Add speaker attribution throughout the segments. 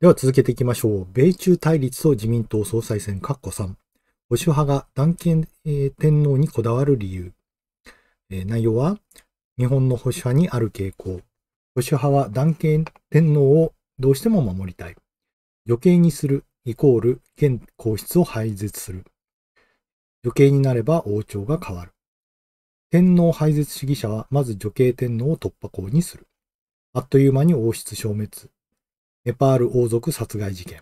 Speaker 1: では続けていきましょう。米中対立と自民党総裁選、かっこ3。保守派が断権、えー、天皇にこだわる理由。えー、内容は、日本の保守派にある傾向。保守派は断権天皇をどうしても守りたい。余計にする、イコール、県皇室を廃絶する。余計になれば王朝が変わる。天皇廃絶主義者は、まず女系天皇を突破口にする。あっという間に王室消滅。ネパール王族殺害事件。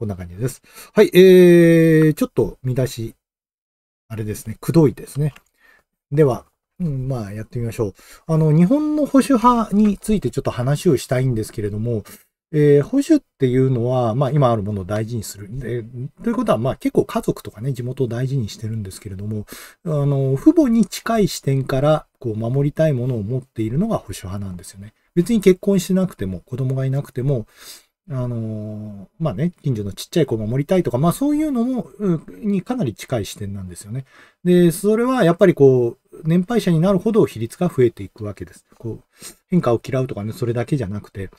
Speaker 1: こんな感じです。はい、えー、ちょっと見出し、あれですね、くどいですね。では、うん、まあ、やってみましょう。あの、日本の保守派についてちょっと話をしたいんですけれども、えー、保守っていうのは、まあ、今あるものを大事にする。えー、ということは、まあ、結構家族とかね、地元を大事にしてるんですけれども、あの、父母に近い視点から、こう、守りたいものを持っているのが保守派なんですよね。別に結婚しなくても、子供がいなくても、あのまあね、近所のちっちゃい子を守りたいとか、まあそういうのも、にかなり近い視点なんですよね。で、それはやっぱりこう、年配者になるほど比率が増えていくわけです。こう、変化を嫌うとかね、それだけじゃなくて。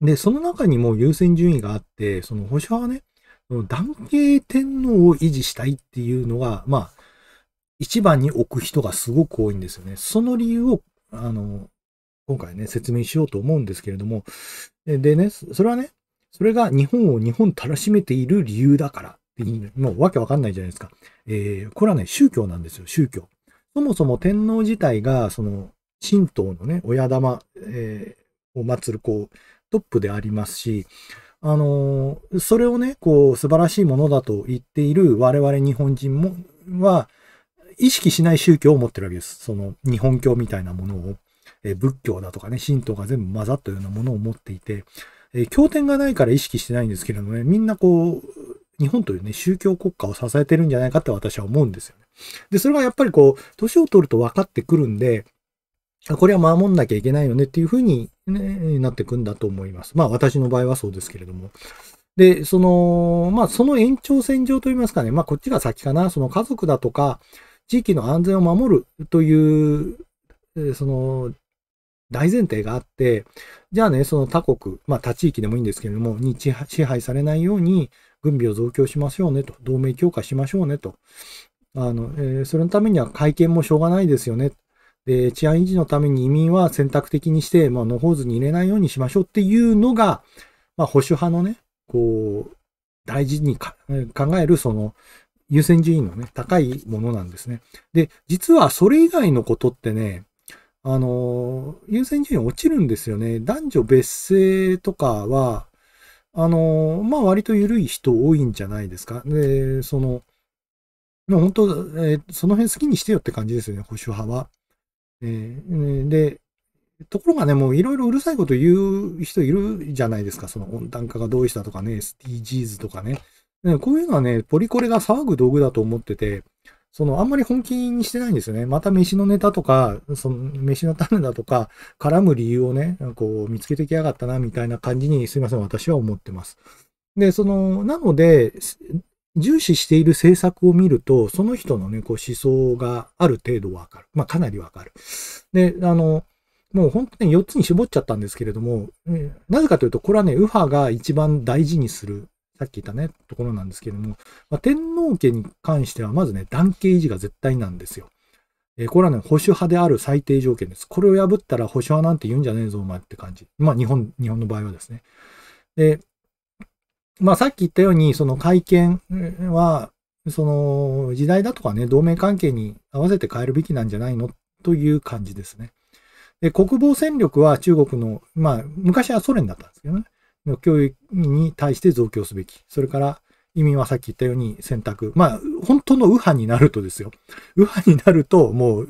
Speaker 1: で、その中にも優先順位があって、その保守派はね、男系天皇を維持したいっていうのが、まあ、一番に置く人がすごく多いんですよね。その理由を、あの、今回ね、説明しようと思うんですけれども、でね、それはね、それが日本を日本たらしめている理由だからっていう、もうわけわかんないじゃないですか。えー、これはね、宗教なんですよ、宗教。そもそも天皇自体が、その、神道のね、親玉、えー、を祀る、こう、トップでありますし、あのー、それをね、こう、素晴らしいものだと言っている我々日本人も、は、意識しない宗教を持ってるわけです。その、日本教みたいなものを。え仏教だとかね、神道が全部混ざったようなものを持っていて、え経典がないから意識してないんですけれどもね、みんなこう、日本というね、宗教国家を支えてるんじゃないかって私は思うんですよね。で、それがやっぱりこう、年を取ると分かってくるんで、これは守んなきゃいけないよねっていうふうに、ね、なってくんだと思います。まあ私の場合はそうですけれども。で、その、まあその延長線上といいますかね、まあこっちが先かな、その家族だとか、地域の安全を守るという、その大前提があって、じゃあね、その他国、まあ他地域でもいいんですけれども、に支配されないように軍備を増強しましょうねと、同盟強化しましょうねと。あの、えー、それのためには会見もしょうがないですよね。で、治安維持のために移民は選択的にして、まあ、の放図に入れないようにしましょうっていうのが、まあ、保守派のね、こう、大事に考える、その、優先順位のね、高いものなんですね。で、実はそれ以外のことってね、あの、優先順位落ちるんですよね。男女別姓とかは、あの、まあ割と緩い人多いんじゃないですか。で、その、もう本当、えー、その辺好きにしてよって感じですよね、保守派は。えー、で、ところがね、もういろいろうるさいこと言う人いるじゃないですか。その温暖化がどうしたとかね、SDGs とかね。こういうのはね、ポリコレが騒ぐ道具だと思ってて、その、あんまり本気にしてないんですよね。また飯のネタとか、その、飯の種だとか、絡む理由をね、こう、見つけてきやがったな、みたいな感じに、すいません、私は思ってます。で、その、なので、重視している政策を見ると、その人のね、こう、思想がある程度わかる。まあ、かなりわかる。で、あの、もう本当に4つに絞っちゃったんですけれども、なぜかというと、これはね、右派が一番大事にするさっき言ったね、ところなんですけれども、まあ、天皇家に関しては、まずね、男系維持が絶対なんですよ。えー、これはね、保守派である最低条件です。これを破ったら保守派なんて言うんじゃねえぞ、お前って感じ。まあ、日本、日本の場合はですね。で、まあ、さっき言ったように、その会見は、その時代だとかね、同盟関係に合わせて変えるべきなんじゃないのという感じですね。で国防戦力は中国の、まあ、昔はソ連だったんですけどね。の教育に対して増強すべき。それから、移民はさっき言ったように選択。まあ、本当の右派になるとですよ。右派になると、もう、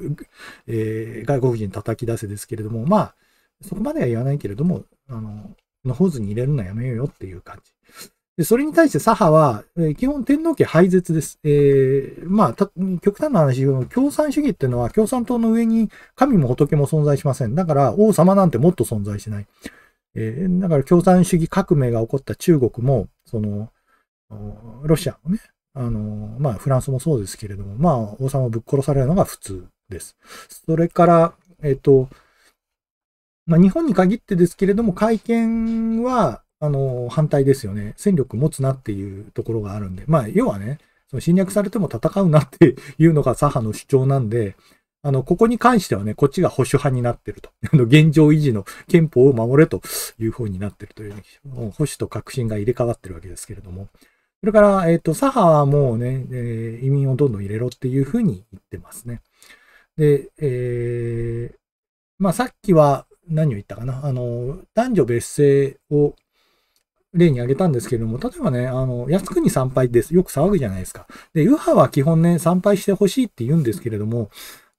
Speaker 1: えー、外国人叩き出せですけれども、まあ、そこまでは言わないけれども、あの、のほずに入れるのはやめようよっていう感じ。でそれに対して左派は、えー、基本天皇家廃絶です。えー、まあ、極端な話、共産主義っていうのは共産党の上に神も仏も存在しません。だから王様なんてもっと存在しない。えー、だから共産主義革命が起こった中国も、その、ロシアもね、あの、まあ、フランスもそうですけれども、まあ、王様をぶっ殺されるのが普通です。それから、えっ、と、まあ、日本に限ってですけれども、会見は、あの、反対ですよね。戦力持つなっていうところがあるんで、まあ、要はね、その侵略されても戦うなっていうのが左派の主張なんで、あの、ここに関してはね、こっちが保守派になってると。あの、現状維持の憲法を守れという方になってるという、ね、保守と革新が入れ替わってるわけですけれども。それから、えっ、ー、と、左派はもうね、えー、移民をどんどん入れろっていうふうに言ってますね。で、えー、まあ、さっきは何を言ったかな。あの、男女別姓を例に挙げたんですけれども、例えばね、あの、靖国参拝です。よく騒ぐじゃないですか。で、右派は基本ね、参拝してほしいって言うんですけれども、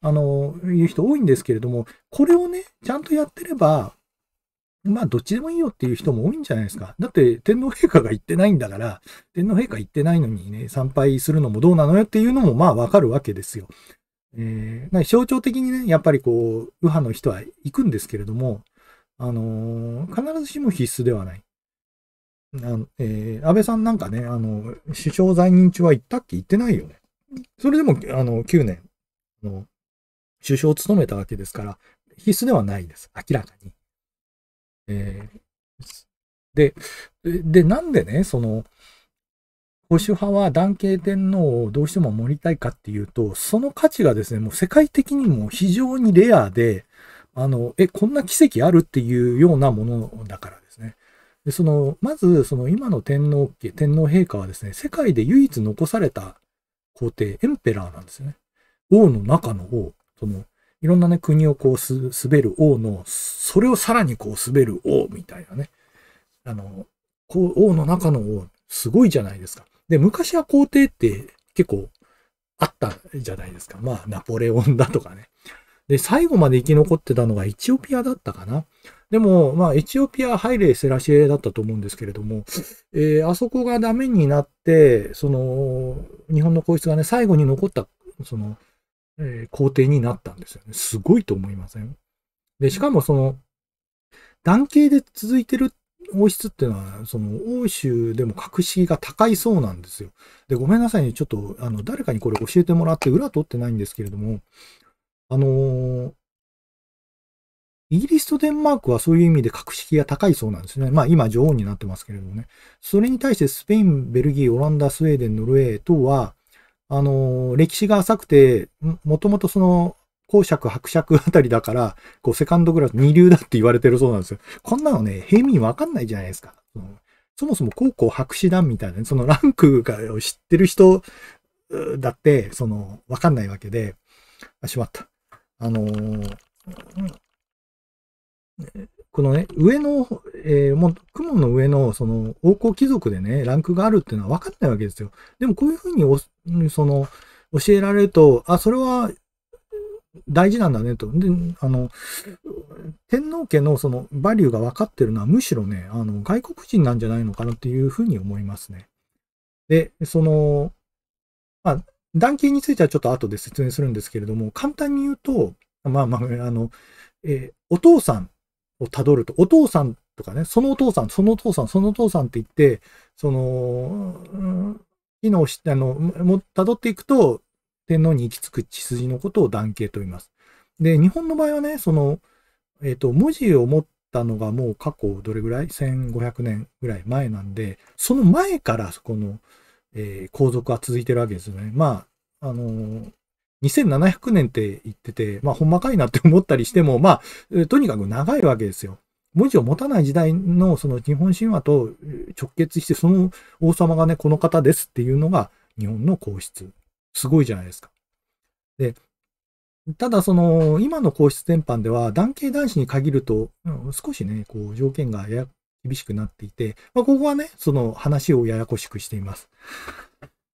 Speaker 1: あの、いう人多いんですけれども、これをね、ちゃんとやってれば、まあ、どっちでもいいよっていう人も多いんじゃないですか。だって、天皇陛下が行ってないんだから、天皇陛下行ってないのにね、参拝するのもどうなのよっていうのも、まあ、わかるわけですよ。えー、象徴的にね、やっぱりこう、右派の人は行くんですけれども、あのー、必ずしも必須ではない。あえー、安倍さんなんかね、あの、首相在任中は行ったっけ行ってないよね。それでも、あの、9年、の首相を務めたわけですから、必須ではないです。明らかに。えー、で、で、なんでね、その、保守派は男系天皇をどうしても守りたいかっていうと、その価値がですね、もう世界的にも非常にレアで、あの、え、こんな奇跡あるっていうようなものだからですね。で、その、まず、その今の天皇家、天皇陛下はですね、世界で唯一残された皇帝、エンペラーなんですよね。王の中の王。その、いろんなね、国をこうす、滑る王の、それをさらにこう滑る王みたいなね。あの、こう、王の中の王、すごいじゃないですか。で、昔は皇帝って結構あったじゃないですか。まあ、ナポレオンだとかね。で、最後まで生き残ってたのがエチオピアだったかな。でも、まあ、エチオピア、ハイレイ・セラシエだったと思うんですけれども、えー、あそこがダメになって、その、日本の皇室がね、最後に残った、その、えー、になったんですよね。すごいと思いませんで、しかもその、男系で続いてる王室っていうのは、その、欧州でも格式が高いそうなんですよ。で、ごめんなさいね。ちょっと、あの、誰かにこれ教えてもらって、裏取ってないんですけれども、あのー、イギリスとデンマークはそういう意味で格式が高いそうなんですね。まあ今女王になってますけれどもね。それに対してスペイン、ベルギー、オランダ、スウェーデン、ノルウェー等は、あの、歴史が浅くて、もともとその、公爵、伯爵あたりだから、こう、セカンドグラス、二流だって言われてるそうなんですよ。こんなのね、平民わかんないじゃないですか。うん、そもそも高校博士団みたいな、そのランクを知ってる人だって、その、わかんないわけで、あ、しまった。あのー、このね、上のえー、もう雲の上のその王侯貴族でね、ランクがあるっていうのは分かんないわけですよ。でもこういうふうにその教えられると、あ、それは大事なんだねと。で、あの、天皇家のそのバリューが分かってるのはむしろね、あの、外国人なんじゃないのかなっていうふうに思いますね。で、その、まあ、断についてはちょっと後で説明するんですけれども、簡単に言うと、まあまあ、あの、えー、お父さんをたどると、お父さんとかね、そのお父さん、そのお父さん、そのお父さんって言って、その、機能し、あの、も、辿っていくと、天皇に行き着く血筋のことを男系と言います。で、日本の場合はね、その、えっ、ー、と、文字を持ったのがもう過去どれぐらい ?1500 年ぐらい前なんで、その前から、この、えー、皇族は続いてるわけですよね。まあ、あのー2700年って言ってて、まあ、ほんまかいなって思ったりしても、まあ、とにかく長いわけですよ。文字を持たない時代のその日本神話と直結して、その王様がね、この方ですっていうのが日本の皇室。すごいじゃないですか。で、ただその、今の皇室全般では、男系男子に限ると、少しね、こう、条件がやや厳しくなっていて、まあ、ここはね、その話をややこしくしています。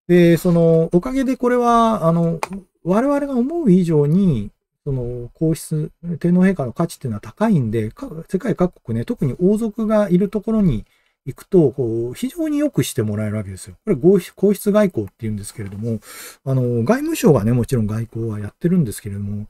Speaker 1: で、その、おかげでこれは、あの、我々が思う以上に、その皇室、天皇陛下の価値っていうのは高いんで、世界各国ね、特に王族がいるところに行くと、こう、非常によくしてもらえるわけですよ。これ、皇室外交っていうんですけれども、あの、外務省がね、もちろん外交はやってるんですけれども、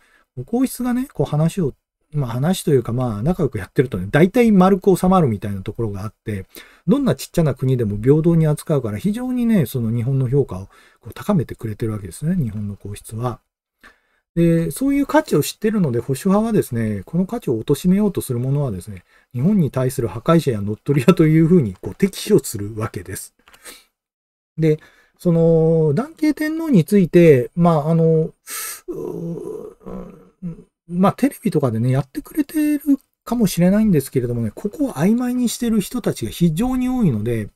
Speaker 1: 皇室がね、こう話をまあ話というかまあ仲良くやってるとね、大体丸く収まるみたいなところがあって、どんなちっちゃな国でも平等に扱うから非常にね、その日本の評価をこう高めてくれてるわけですね、日本の皇室は。で、そういう価値を知ってるので、保守派はですね、この価値を貶めようとするものはですね、日本に対する破壊者や乗っ取り屋というふうにこう敵視をするわけです。で、その、男系天皇について、まあ、あの、まあ、テレビとかでね、やってくれてるかもしれないんですけれどもね、ここを曖昧にしてる人たちが非常に多いので、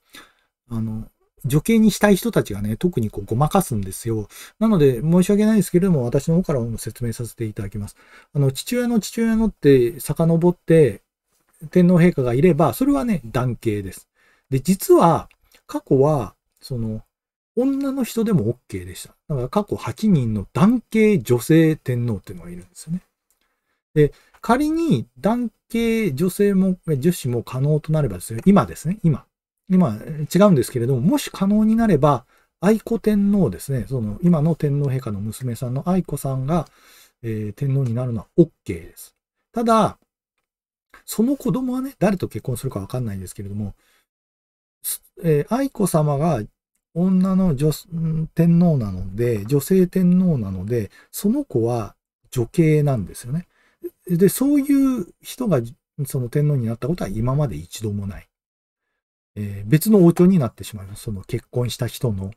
Speaker 1: あの、女系にしたい人たちがね、特にこうごまかすんですよ。なので、申し訳ないですけれども、私の方からも説明させていただきます。あの、父親の父親のって遡って、天皇陛下がいれば、それはね、男系です。で、実は、過去は、その、女の人でも OK でした。だから過去8人の男系女性天皇っていうのがいるんですよね。で、仮に男系女性も、女子も可能となればですね、今ですね、今。あ、違うんですけれども、もし可能になれば、愛子天皇ですね、その今の天皇陛下の娘さんの愛子さんが、えー、天皇になるのは OK です。ただ、その子供はね、誰と結婚するかわかんないんですけれども、えー、愛子様が女の女天皇なので、女性天皇なので、その子は女系なんですよね。で、そういう人がその天皇になったことは今まで一度もない。えー、別の王朝になってしまいます。その結婚した人の。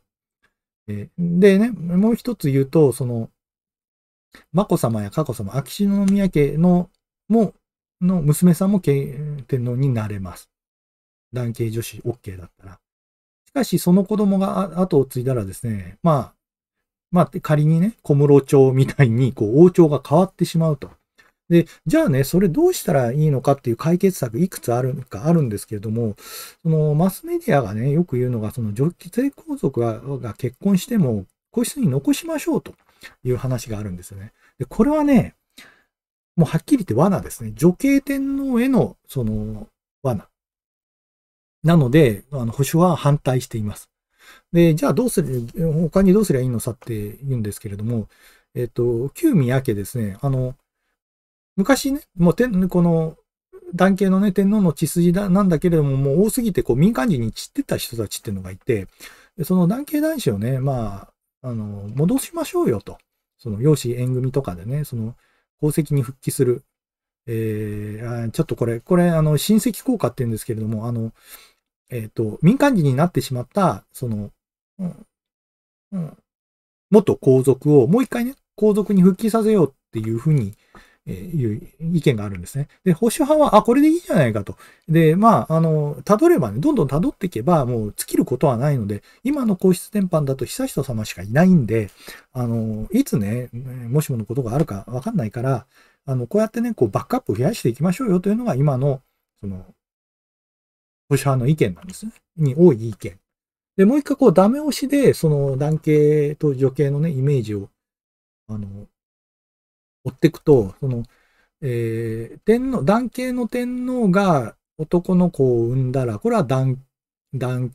Speaker 1: えー、でね、もう一つ言うと、その、眞子さまや佳子さま、秋篠宮家の、も、の娘さんも天皇になれます。男系女子 OK だったら。しかし、その子供が後を継いだらですね、まあ、まあ、仮にね、小室町みたいに、こう、王朝が変わってしまうと。で、じゃあね、それどうしたらいいのかっていう解決策いくつあるかあるんですけれども、そのマスメディアがね、よく言うのが、その女性皇族が結婚しても、皇室に残しましょうという話があるんですよね。で、これはね、もうはっきり言って罠ですね。女系天皇への、その、罠。なので、あの、保守は反対しています。で、じゃあどうする、他にどうすりゃいいのさって言うんですけれども、えっと、旧宮家ですね、あの、昔ね、もう天、この、男系のね、天皇の血筋だなんだけれども、もう多すぎて、こう、民間人に散ってた人たちっていうのがいて、その男系男子をね、まあ、あの、戻しましょうよと。その、養子縁組とかでね、その、功績に復帰する。えー、ちょっとこれ、これ、あの、親戚効果って言うんですけれども、あの、えっ、ー、と、民間人になってしまった、その、うん、うん、元皇族を、もう一回ね、皇族に復帰させようっていうふうに、えいう意見があるんですね。で、保守派は、あ、これでいいじゃないかと。で、まあ、あの、辿ればね、どんどん辿っていけば、もう尽きることはないので、今の皇室典範だと悠仁様しかいないんで、あの、いつね、もしものことがあるかわかんないから、あの、こうやってね、こう、バックアップを増やしていきましょうよというのが、今の、その、保守派の意見なんですね。に多い意見。で、もう一回こう、ダメ押しで、その、男系と女系のね、イメージを、あの、追っていくと、その、えー、天皇、男系の天皇が男の子を産んだら、これは男、男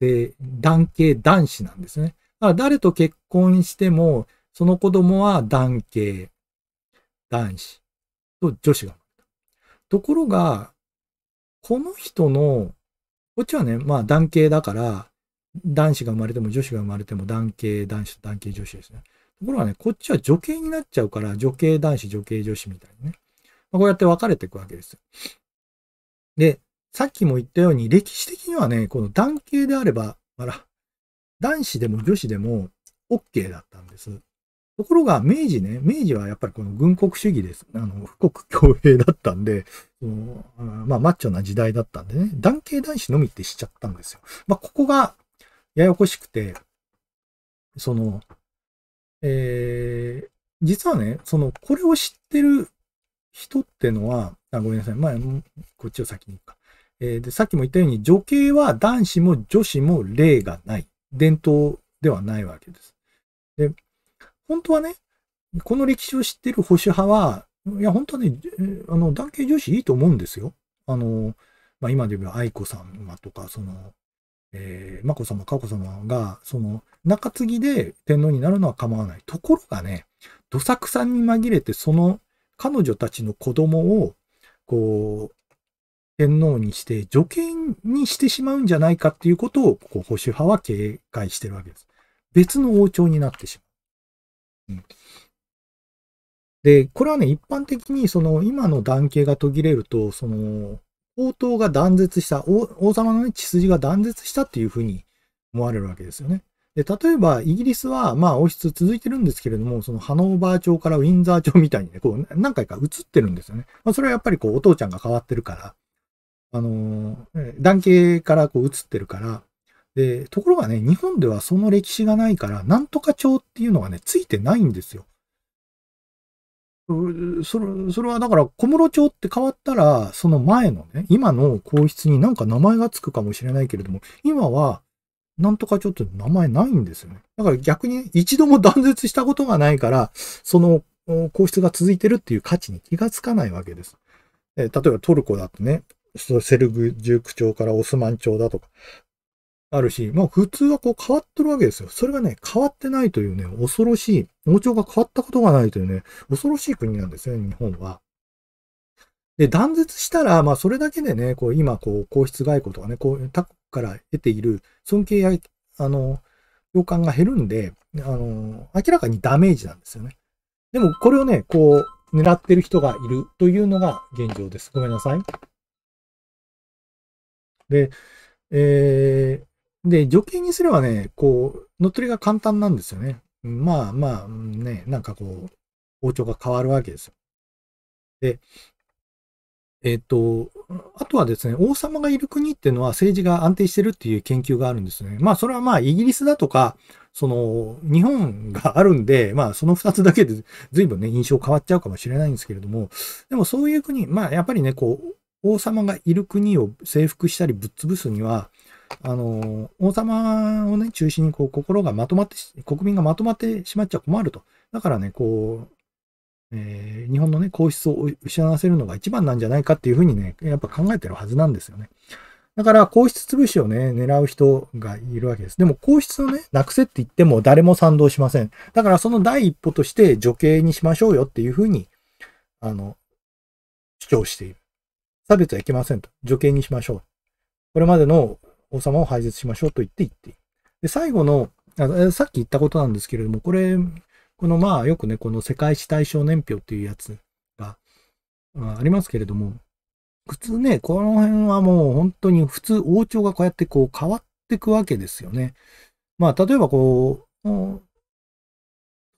Speaker 1: 性、男系男子なんですね。だから誰と結婚しても、その子供は男系、男子と女子が。ところが、この人の、こっちはね、まあ男系だから、男子が生まれても女子が生まれても男系男子と男系女子ですね。ところがね、こっちは女系になっちゃうから、女系男子、女系女子みたいにね。まあ、こうやって分かれていくわけですよ。で、さっきも言ったように、歴史的にはね、この男系であれば、あら、男子でも女子でも OK だったんです。ところが、明治ね、明治はやっぱりこの軍国主義です。あの、富国強兵だったんで、そのまあ、マッチョな時代だったんでね、男系男子のみってしちゃったんですよ。まあ、ここがややこしくて、その、えー、実はね、その、これを知ってる人ってのは、あごめんなさい、まあ、こっちを先に行くか。えー、で、さっきも言ったように、女系は男子も女子も例がない。伝統ではないわけです。で、本当はね、この歴史を知ってる保守派は、いや、本当はね、あの、男系女子いいと思うんですよ。あの、まあ、今で言う愛子さんとか、その、えー、眞子さま、佳子さまが、その、中継ぎで天皇になるのは構わない。ところがね、どさくさに紛れて、その彼女たちの子供を、こう、天皇にして女権にしてしまうんじゃないかっていうことを、こう、保守派は警戒してるわけです。別の王朝になってしまう。うん、で、これはね、一般的に、その、今の男系が途切れると、その、王党が断絶した王、王様の、ね、血筋が断絶したっていうふうに思われるわけですよね。で、例えば、イギリスは、まあ、王室続いてるんですけれども、そのハノーバー朝からウィンザー朝みたいにね、こう、何回か移ってるんですよね。まあ、それはやっぱりこう、お父ちゃんが変わってるから、あのー、男系からこう、移ってるから、で、ところがね、日本ではその歴史がないから、なんとか朝っていうのがね、ついてないんですよ。それ、それはだから小室町って変わったら、その前のね、今の皇室になんか名前がつくかもしれないけれども、今は、なんとかちょっと名前ないんですよね。だから逆に一度も断絶したことがないから、その皇室が続いてるっていう価値に気がつかないわけです。え例えばトルコだとね、セルグジュークからオスマン町だとか、あるし、まあ普通はこう変わってるわけですよ。それがね、変わってないというね、恐ろしい、王朝が変わったことがないというね、恐ろしい国なんですよね、日本は。で、断絶したら、まあそれだけでね、こう今、こう、皇室外交とかね、こう、他国から得ている尊敬や、あの、共感が減るんで、あの、明らかにダメージなんですよね。でもこれをね、こう、狙ってる人がいるというのが現状です。ごめんなさい。で、えー、で、女系にすればね、こう、乗っ取りが簡単なんですよね。まあまあ、ね、なんかこう、包丁が変わるわけですよ。で、えっ、と、あとはですね、王様がいる国っていうのは政治が安定してるっていう研究があるんですね。まあ、それはまあ、イギリスだとか、その、日本があるんで、まあ、その2つだけで随分ね、印象変わっちゃうかもしれないんですけれども、でもそういう国、まあ、やっぱりね、こう、王様がいる国を征服したりぶっ潰すには、あの、王様をね、中心にこう心がまとまって、国民がまとまってしまっちゃ困ると。だからね、こう、えー、日本のね、皇室を失わせるのが一番なんじゃないかっていうふうにね、やっぱ考えてるはずなんですよね。だから、皇室潰しをね、狙う人がいるわけです。でも、皇室をね、なくせって言っても誰も賛同しません。だから、その第一歩として女系にしましょうよっていうふうに、あの、主張している。差別はいけませんと。女系にしましょう。これまでの王様を廃絶しましょうと言って言ってで、最後の、あさっき言ったことなんですけれども、これ、このまあよくね、この世界史対象年表っていうやつが、あ、りますけれども、普通ね、この辺はもう本当に普通王朝がこうやってこう変わってくわけですよね。まあ例えばこう、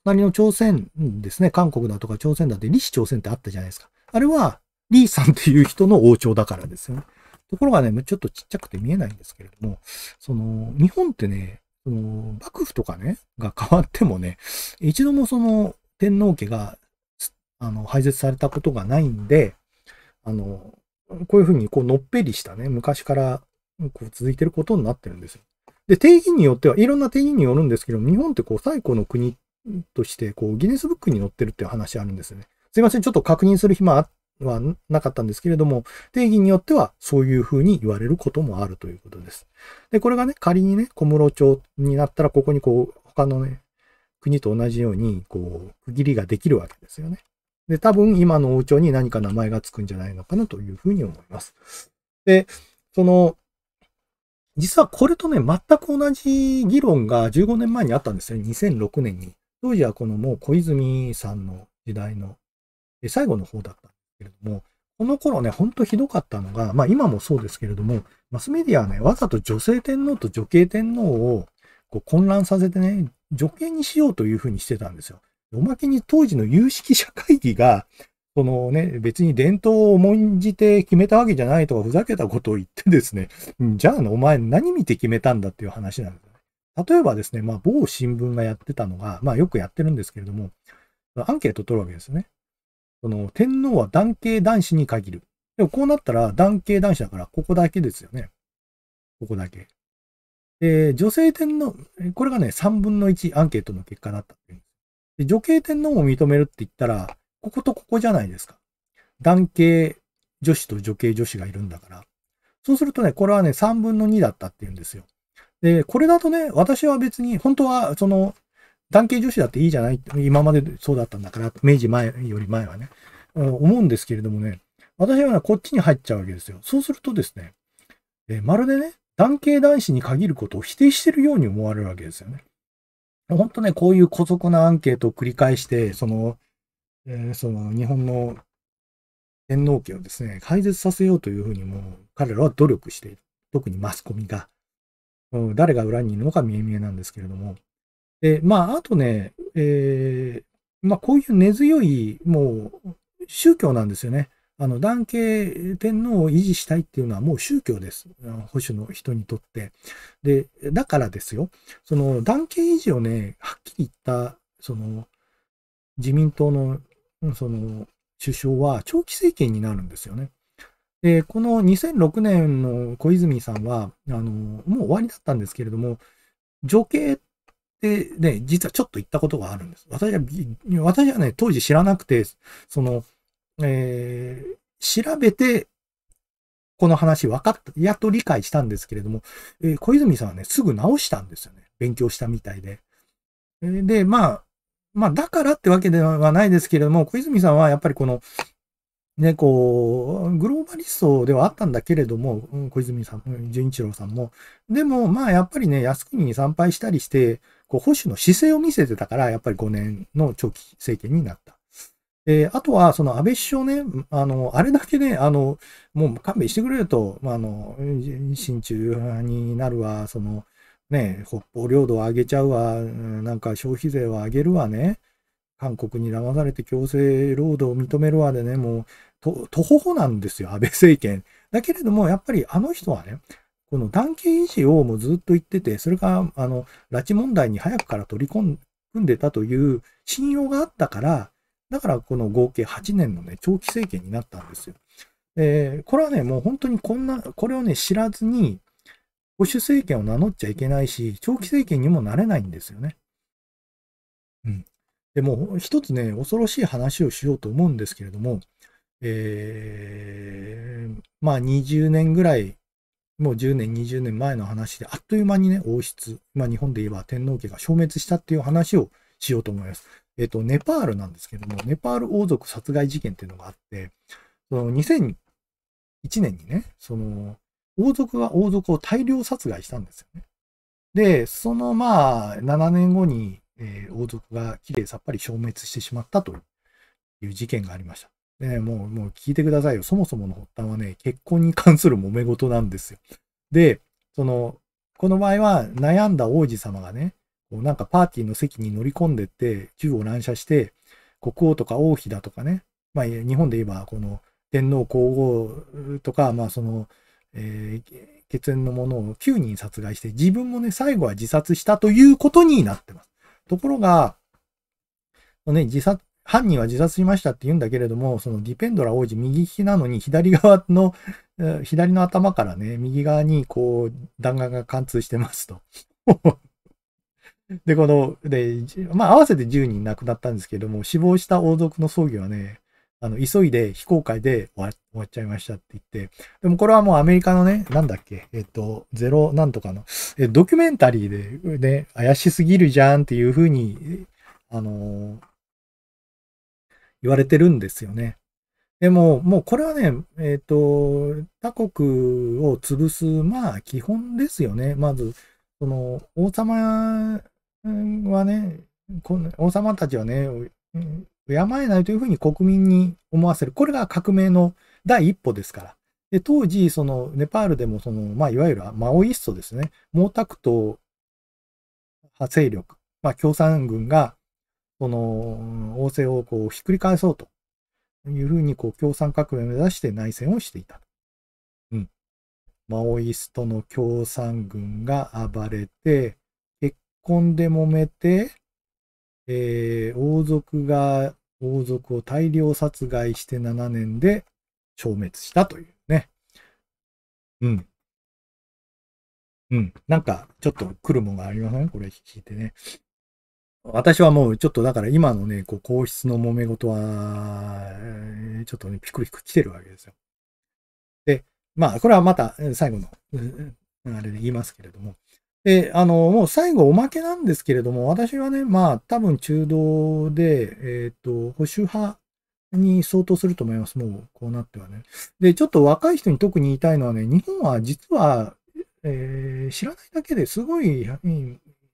Speaker 1: 隣の朝鮮ですね、韓国だとか朝鮮だって、李氏朝鮮ってあったじゃないですか。あれは、李さんっていう人の王朝だからですよね。ところがね、ちょっとちっちゃくて見えないんですけれども、その、日本ってね、その幕府とかね、が変わってもね、一度もその天皇家が、あの、廃絶されたことがないんで、あの、こういうふうに、こう、のっぺりしたね、昔から、こう、続いてることになってるんですよ。で、定義によっては、いろんな定義によるんですけど、日本ってこう、最古の国として、こう、ギネスブックに載ってるっていう話あるんですよね。すいません、ちょっと確認する暇あっはなかったんですけれども、定義によってはそういうふうに言われることもあるということです。で、これがね、仮にね、小室町になったら、ここにこう、他のね、国と同じように、こう、区切りができるわけですよね。で、多分今の王朝に何か名前がつくんじゃないのかなというふうに思います。で、その、実はこれとね、全く同じ議論が15年前にあったんですよ。2006年に。当時はこのもう小泉さんの時代の最後の方だったけれども、この頃ね、ほんとひどかったのが、まあ今もそうですけれども、マスメディアはね、わざと女性天皇と女系天皇をこう混乱させてね、女系にしようというふうにしてたんですよ。おまけに当時の有識者会議が、そのね、別に伝統を重んじて決めたわけじゃないとか、ふざけたことを言ってですね、じゃあお前何見て決めたんだっていう話なんですよね。例えばですね、まあ某新聞がやってたのが、まあよくやってるんですけれども、アンケート取るわけですよね。その、天皇は男系男子に限る。でもこうなったら男系男子だから、ここだけですよね。ここだけ。で、女性天皇、これがね、3分の1アンケートの結果だったってうんです。で、女系天皇を認めるって言ったら、こことここじゃないですか。男系女子と女系女子がいるんだから。そうするとね、これはね、3分の2だったっていうんですよ。で、これだとね、私は別に、本当は、その、男系女子だっていいじゃない今までそうだったんだから、明治前より前はね、思うんですけれどもね、私はこっちに入っちゃうわけですよ。そうするとですね、えまるでね、男系男子に限ることを否定してるように思われるわけですよね。本当ね、こういう古俗なアンケートを繰り返して、その、えー、その日本の天皇家をですね、解説させようというふうにもう彼らは努力している。特にマスコミが。うん、誰が裏にいるのか見え見えなんですけれども。で、まあ、あとね、えー、まあ、こういう根強い、もう、宗教なんですよね。あの、男系天皇を維持したいっていうのはもう宗教です。保守の人にとって。で、だからですよ。その、男系維持をね、はっきり言った、その、自民党の、その、首相は長期政権になるんですよね。で、この2006年の小泉さんは、あの、もう終わりだったんですけれども、女系で、ね、実はちょっと行ったことがあるんです。私は、私はね、当時知らなくて、その、えー、調べて、この話分かった、やっと理解したんですけれども、えー、小泉さんはね、すぐ直したんですよね。勉強したみたいで。えー、で、まあ、まあ、だからってわけではないですけれども、小泉さんはやっぱりこの、ね、こう、グローバリストではあったんだけれども、小泉さん、純一郎さんも。でも、まあ、やっぱりね、靖国に参拝したりして、こう保守の姿勢を見せてたから、やっぱり5年の長期政権になった。えー、あとは、その安倍首相ね、あの、あれだけね、あの、もう勘弁してくれよと、まあ、あの、親中派になるわ、その、ね、北方領土を上げちゃうわ、なんか消費税を上げるわね、韓国に騙されて強制労働を認めるわでね、もう、と、とほほなんですよ、安倍政権。だけれども、やっぱりあの人はね、この団結維持をもうずっと言ってて、それが、あの、拉致問題に早くから取り込んでたという信用があったから、だからこの合計8年のね、長期政権になったんですよ。えー、これはね、もう本当にこんな、これをね、知らずに、保守政権を名乗っちゃいけないし、長期政権にもなれないんですよね。うん。でも、一つね、恐ろしい話をしようと思うんですけれども、えー、まあ20年ぐらいもう10年、20年前の話で、あっという間にね、王室、まあ日本で言えば天皇家が消滅したっていう話をしようと思います。えっ、と、ネパールなんですけども、ネパール王族殺害事件っていうのがあって、その2001年にね、その、王族が王族を大量殺害したんですよね。で、そのまあ、7年後に、えー、王族がきれいさっぱり消滅してしまったという事件がありました。ね、もう、もう聞いてくださいよ。そもそもの発端はね、結婚に関する揉め事なんですよ。で、その、この場合は悩んだ王子様がね、こうなんかパーティーの席に乗り込んでって、銃を乱射して、国王とか王妃だとかね、まあ、日本で言えば、この天皇皇后とか、まあ、その、えー、血縁のものを9人殺害して、自分もね、最後は自殺したということになってます。ところが、ね、自殺、犯人は自殺しましたって言うんだけれども、そのディペンドラ王子、右利きなのに、左側の、左の頭からね、右側にこう、弾丸が貫通してますと。で、この、で、まあ、合わせて10人亡くなったんですけども、死亡した王族の葬儀はね、あの、急いで非公開で終わ終わっちゃいましたって言って、でもこれはもうアメリカのね、なんだっけ、えっと、ゼロなんとかの、えドキュメンタリーでね、怪しすぎるじゃんっていうふうに、あのー言われてるんですよね。でも、もうこれはね、えっ、ー、と、他国を潰す、まあ、基本ですよね。まず、その、王様はね、王様たちはね、敬えないというふうに国民に思わせる。これが革命の第一歩ですから。で、当時、その、ネパールでも、その、まあ、いわゆるマオイストですね。毛沢東派勢力、まあ、共産軍が、この王政をこうひっくり返そうというふうにこう共産革命を目指して内戦をしていた。うん。マオイストの共産軍が暴れて、結婚で揉めて、えー、王族が王族を大量殺害して7年で消滅したというね。うん。うん。なんか、ちょっと来るもんがありません、ね、これ聞いてね。私はもうちょっとだから今のね、こう皇室の揉め事は、ちょっとね、ピクピク来てるわけですよ。で、まあ、これはまた最後の、あれで言いますけれども。で、あの、もう最後おまけなんですけれども、私はね、まあ、多分中道で、えっ、ー、と、保守派に相当すると思います。もう、こうなってはね。で、ちょっと若い人に特に言いたいのはね、日本は実は、えー、知らないだけですごい、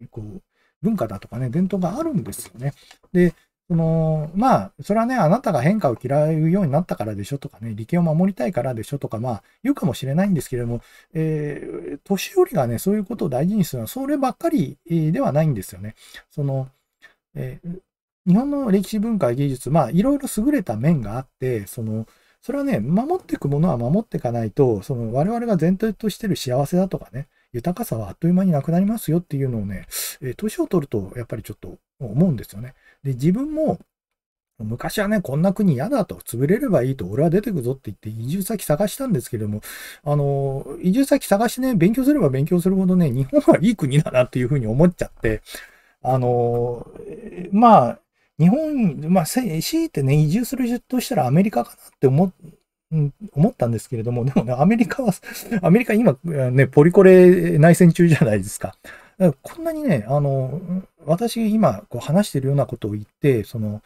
Speaker 1: こう、文化だとかね、伝統があるんですよね。で、その、まあ、それはね、あなたが変化を嫌うようになったからでしょとかね、利権を守りたいからでしょとか、まあ、言うかもしれないんですけれども、えー、年寄りがね、そういうことを大事にするのは、そればっかりではないんですよね。その、えー、日本の歴史文化技術、まあ、いろいろ優れた面があって、その、それはね、守っていくものは守っていかないと、その我々が前提としてる幸せだとかね、豊かさはあっという間になくなりますよっていうのをね、え年を取るとやっぱりちょっと思うんですよね。で、自分も昔はね、こんな国嫌だと、潰れればいいと、俺は出てくぞって言って移住先探したんですけれども、あの、移住先探してね、勉強すれば勉強するほどね、日本はいい国だなっていうふうに思っちゃって、あの、まあ、日本、まあ、強いてね、移住するとしたらアメリカかなって思っうん、思ったんですけれども、でもね、アメリカは、アメリカ今、ね、ポリコレ内戦中じゃないですか。こんなにね、あの、私今こう話してるようなことを言って、その、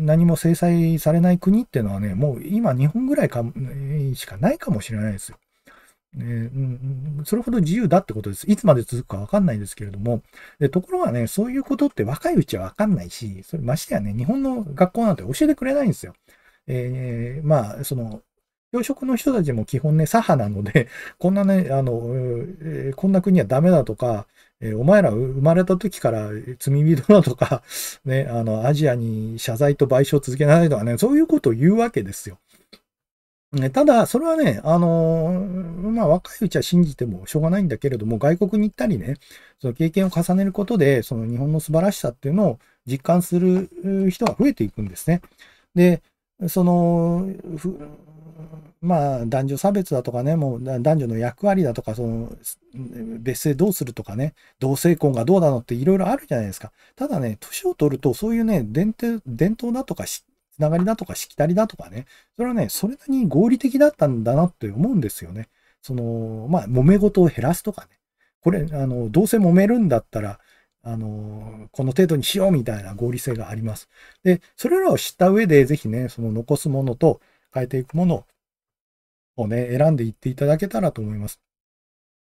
Speaker 1: 何も制裁されない国っていうのはね、もう今日本ぐらいかしかないかもしれないですよ。えー、それほど自由だってことです。いつまで続くかわかんないですけれども。でところがね、そういうことって若いうちはわかんないし、それましてやね、日本の学校なんて教えてくれないんですよ。えー、まあ、その、養殖の人たちも基本ね、左派なので、こんなね、あの、えー、こんな国はダメだとか、えー、お前ら生まれた時から罪人だとか、ね、あの、アジアに謝罪と賠償を続けなさいとかね、そういうことを言うわけですよ。ね、ただ、それはね、あのー、まあ、若いうちは信じてもしょうがないんだけれども、外国に行ったりね、その経験を重ねることで、その日本の素晴らしさっていうのを実感する人が増えていくんですね。で、その、まあ、男女差別だとかね、もう男女の役割だとか、その、別姓どうするとかね、同性婚がどうなのっていろいろあるじゃないですか。ただね、年を取ると、そういうね、伝伝統だとか、つながりだとか、しきたりだとかね、それはね、それなりに合理的だったんだなって思うんですよね。その、まあ、揉め事を減らすとかね。これ、あの、どうせ揉めるんだったら、あの、この程度にしようみたいな合理性があります。で、それらを知った上で、ぜひね、その残すものと変えていくものをね、選んでいっていただけたらと思います。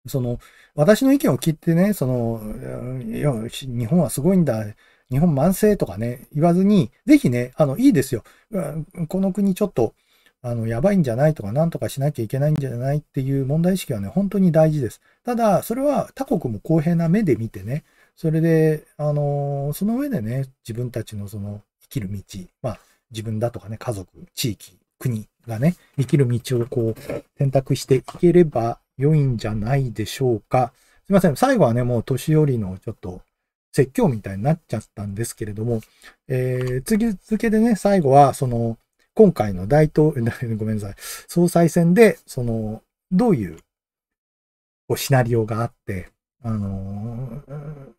Speaker 1: その、私の意見を聞いてね、その、日本はすごいんだ、日本慢性とかね、言わずに、ぜひね、あの、いいですよ。この国ちょっと、あの、やばいんじゃないとか、なんとかしなきゃいけないんじゃないっていう問題意識はね、本当に大事です。ただ、それは他国も公平な目で見てね、それで、あのー、その上でね、自分たちのその生きる道、まあ、自分だとかね、家族、地域、国がね、生きる道をこう、選択していければ良いんじゃないでしょうか。すいません。最後はね、もう年寄りのちょっと説教みたいになっちゃったんですけれども、えー、次付けでね、最後は、その、今回の大統、ごめんなさい、総裁選で、その、どういう、こう、シナリオがあって、あのー、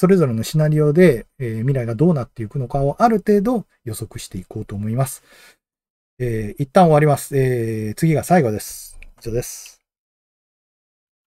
Speaker 1: それぞれのシナリオで、えー、未来がどうなっていくのかをある程度予測していこうと思います。えー、一旦終わります。えー、次が最後です。以上です。